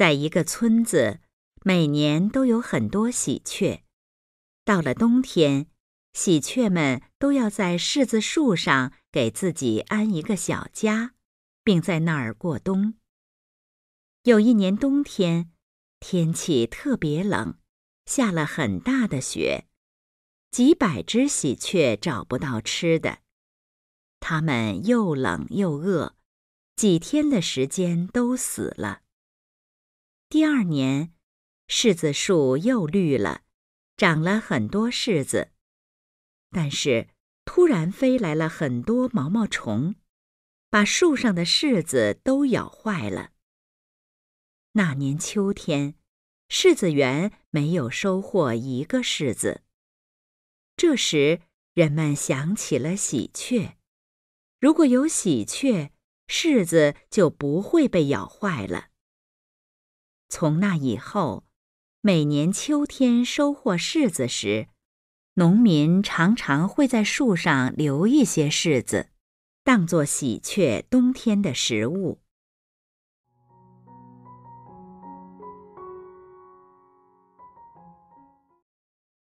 在一个村子，每年都有很多喜鹊。到了冬天，喜鹊们都要在柿子树上给自己安一个小家，并在那儿过冬。有一年冬天，天气特别冷，下了很大的雪，几百只喜鹊找不到吃的，它们又冷又饿，几天的时间都死了。第二年，柿子树又绿了，长了很多柿子，但是突然飞来了很多毛毛虫，把树上的柿子都咬坏了。那年秋天，柿子园没有收获一个柿子。这时，人们想起了喜鹊，如果有喜鹊，柿子就不会被咬坏了。从那以后，每年秋天收获柿子时，农民常常会在树上留一些柿子，当作喜鹊冬天的食物。